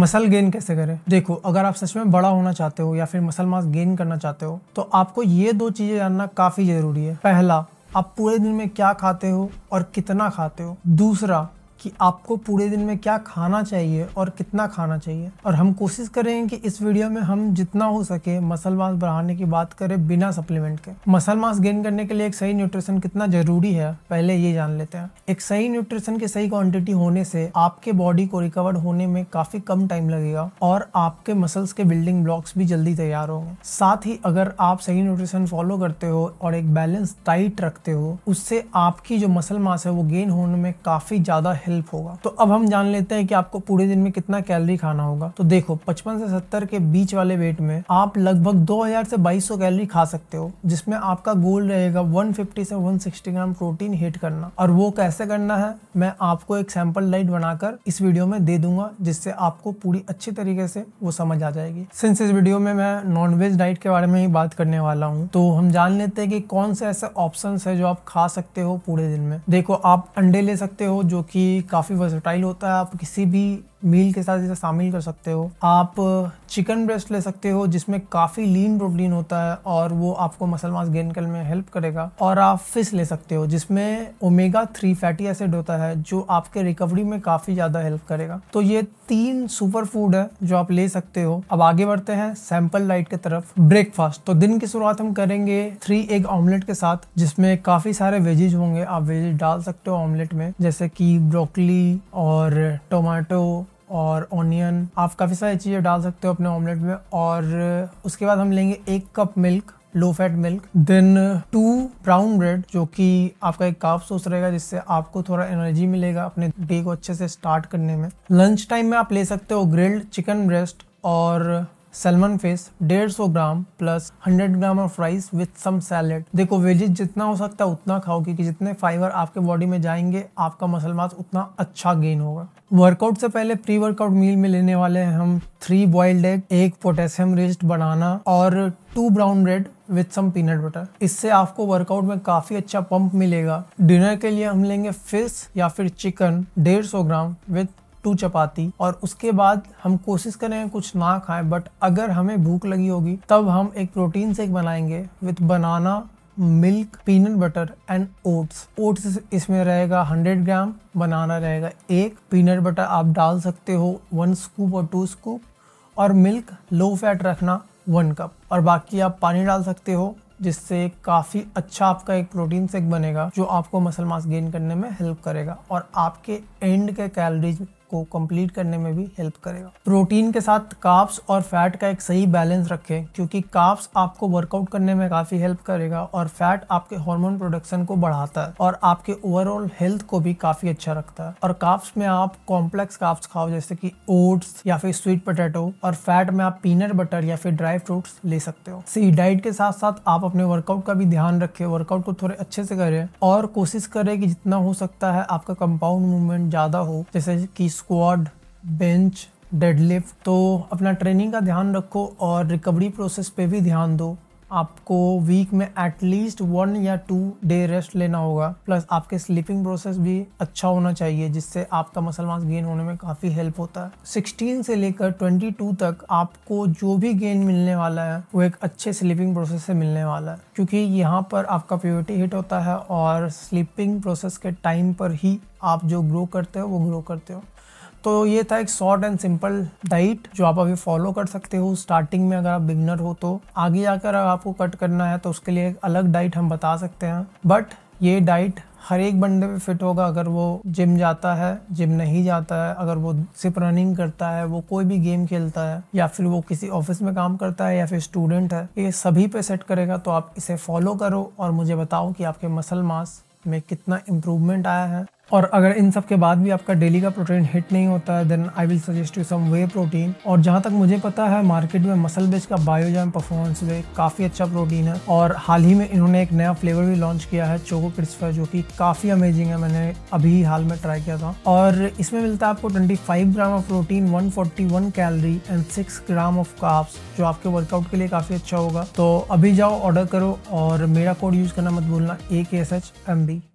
muscle gain कैसे करें देखो अगर आप सच में बड़ा होना चाहते हो या फिर मसल मास गेन करना चाहते हो तो आपको ये दो चीज़ें जानना काफ़ी ज़रूरी है पहला आप पूरे दिन में क्या खाते हो और कितना खाते हो दूसरा कि आपको पूरे दिन में क्या खाना चाहिए और कितना खाना चाहिए और हम कोशिश करेंगे कि इस वीडियो में हम जितना हो सके मसल मास बढ़ाने की बात करें बिना सप्लीमेंट के मसल मास गेन करने के लिए एक सही न्यूट्रिशन कितना ज़रूरी है पहले ये जान लेते हैं एक सही न्यूट्रिशन की सही क्वान्टिटी होने से आपके बॉडी को रिकवर होने में काफ़ी कम टाइम लगेगा और आपके मसल्स के बिल्डिंग ब्लॉक्स भी जल्दी तैयार होंगे साथ ही अगर आप सही न्यूट्रिशन फॉलो करते हो और एक बैलेंस डाइट रखते हो उससे आपकी जो मसल मास है वो गेन होने में काफ़ी ज़्यादा हेल्प हेल्प होगा तो अब हम जान लेते हैं कि आपको पूरे दिन में कितना कैलोरी खाना होगा तो देखो 55 से 70 के बीच वाले वेट में आप लगभग 2000 से 2200 कैलोरी खा सकते हो जिसमें आपका गोल रहेगा 150 से 160 ग्राम प्रोटीन हिट करना और वो कैसे करना है मैं आपको एक सैंपल डाइट बनाकर इस वीडियो में दे दूंगा जिससे आपको पूरी अच्छी तरीके से वो समझ आ जाएगी सिंस इस वीडियो में मैं नॉनवेज डाइट के बारे में ही बात करने वाला हूँ तो हम जान लेते हैं कि कौन से ऐसे ऑप्शन है जो आप खा सकते हो पूरे दिन में देखो आप अंडे ले सकते हो जो कि काफ़ी वर्सटाइल होता है आप किसी भी मील के साथ इसे शामिल कर सकते हो आप चिकन ब्रेस्ट ले सकते हो जिसमें काफ़ी लीन प्रोटीन होता है और वो आपको मसल मास गेन करने में हेल्प करेगा और आप फिश ले सकते हो जिसमें ओमेगा थ्री फैटी एसिड होता है जो आपके रिकवरी में काफ़ी ज़्यादा हेल्प करेगा तो ये तीन सुपर फूड है जो आप ले सकते हो अब आगे बढ़ते हैं सैम्पल लाइट की तरफ ब्रेकफास्ट तो दिन की शुरुआत हम करेंगे थ्री एग ऑमलेट के साथ जिसमें काफ़ी सारे वेजेज होंगे आप वेजेज डाल सकते हो ऑमलेट में जैसे कि ब्रो ब्रोकली और टोमेटो और ऑनियन आप काफ़ी सारी चीज़ें डाल सकते हो अपने ऑमलेट में और उसके बाद हम लेंगे एक cup milk low fat milk then two brown bread जो कि आपका एक काफ सोर्स रहेगा जिससे आपको थोड़ा एनर्जी मिलेगा अपने डे को अच्छे से स्टार्ट करने में लंच टाइम में आप ले सकते हो ग्रिल्ड चिकन ब्रेस्ट और सलमन फिश डेढ़ सौ ग्राम plus hundred gram of rice with some salad देखो वेजिज जितना हो सकता है उतना खाओ क्योंकि जितने फाइबर आपके बॉडी में जाएंगे आपका मसल मास उतना अच्छा गेन होगा वर्कआउट से पहले प्री वर्कआउट मील में लेने वाले हैं हम थ्री बॉइल्ड एग एक पोटेशियम रिस्ट बनाना और two brown bread with some peanut butter इससे आपको वर्कआउट में काफी अच्छा पंप मिलेगा डिनर के लिए हम लेंगे फिश या फिर चिकन डेढ़ सौ ग्राम विथ टू चपाती और उसके बाद हम कोशिश करें कुछ ना खाएं बट अगर हमें भूख लगी होगी तब हम एक प्रोटीन शेक बनाएंगे with banana milk peanut butter and oats oats इसमें रहेगा 100 ग्राम बनाना रहेगा एक पीनट बटर आप डाल सकते हो वन स्कूप और टू स्कूप और मिल्क लो फैट रखना वन कप और बाकी आप पानी डाल सकते हो जिससे काफ़ी अच्छा आपका एक प्रोटीन शेक बनेगा जो आपको मसल मास गेन करने में हेल्प करेगा और आपके एंड के कैलोरीज को कंप्लीट करने में भी हेल्प करेगा प्रोटीन के साथ काप्स और फैट का एक सही बैलेंस रखें क्योंकि काप्स आपको वर्कआउट करने में काफ़ी हेल्प करेगा और फैट आपके हार्मोन प्रोडक्शन को बढ़ाता है और आपके ओवरऑल हेल्थ को भी काफ़ी अच्छा रखता है और काप्स में आप कॉम्प्लेक्स काप्स खाओ जैसे की ओट्स या फिर स्वीट पोटेटो और फैट में आप पीनट बटर या फिर ड्राई फ्रूट ले सकते हो सही डाइट के साथ साथ आप अपने वर्कआउट का भी ध्यान रखें वर्कआउट को थोड़े अच्छे से करें और कोशिश करें कि जितना हो सकता है आपका कंपाउंड मूवमेंट ज़्यादा हो जैसे कि स्क्वाड बेंच डेडलिफ्ट तो अपना ट्रेनिंग का ध्यान रखो और रिकवरी प्रोसेस पे भी ध्यान दो आपको वीक में एटलीस्ट वन या टू डे रेस्ट लेना होगा प्लस आपके स्लीपिंग प्रोसेस भी अच्छा होना चाहिए जिससे आपका मसल मास गेन होने में काफ़ी हेल्प होता है 16 से लेकर 22 तक आपको जो भी गेन मिलने वाला है वो एक अच्छे स्लीपिंग प्रोसेस से मिलने वाला है क्योंकि यहाँ पर आपका प्योरिटी हिट होता है और स्लीपिंग प्रोसेस के टाइम पर ही आप जो ग्रो करते हो वो ग्रो करते हो तो ये था एक शॉर्ट एंड सिंपल डाइट जो आप अभी फॉलो कर सकते हो स्टार्टिंग में अगर आप बिगनर हो तो आगे जाकर अगर आपको कट करना है तो उसके लिए एक अलग डाइट हम बता सकते हैं बट ये डाइट हर एक बंदे पे फिट होगा अगर वो जिम जाता है जिम नहीं जाता है अगर वो सिर्फ रनिंग करता है वो कोई भी गेम खेलता है या फिर वो किसी ऑफिस में काम करता है या फिर स्टूडेंट है ये सभी पे सेट करेगा तो आप इसे फॉलो करो और मुझे बताओ कि आपके मसल मास में कितना इम्प्रूवमेंट आया है और अगर इन सब के बाद भी आपका डेली का प्रोटीन हिट नहीं होता है then I will suggest you some whey protein और जहाँ तक मुझे पता है मार्केट में मसल बेस का बायोजाम परफॉर्मेंस वे काफ़ी अच्छा प्रोटीन है और हाल ही में इन्होंने एक नया फ्लेवर भी लॉन्च किया है चोको क्रिस्पर जो कि काफ़ी अमेजिंग है मैंने अभी हाल में ट्राई किया था और इसमें मिलता है आपको twenty gram of protein one calorie and six gram of carbs जो आपके वर्कआउट के लिए काफ़ी अच्छा होगा तो अभी जाओ ऑर्डर करो और मेरा कोड यूज़ करना मत भूलना ए के एस एच एम बी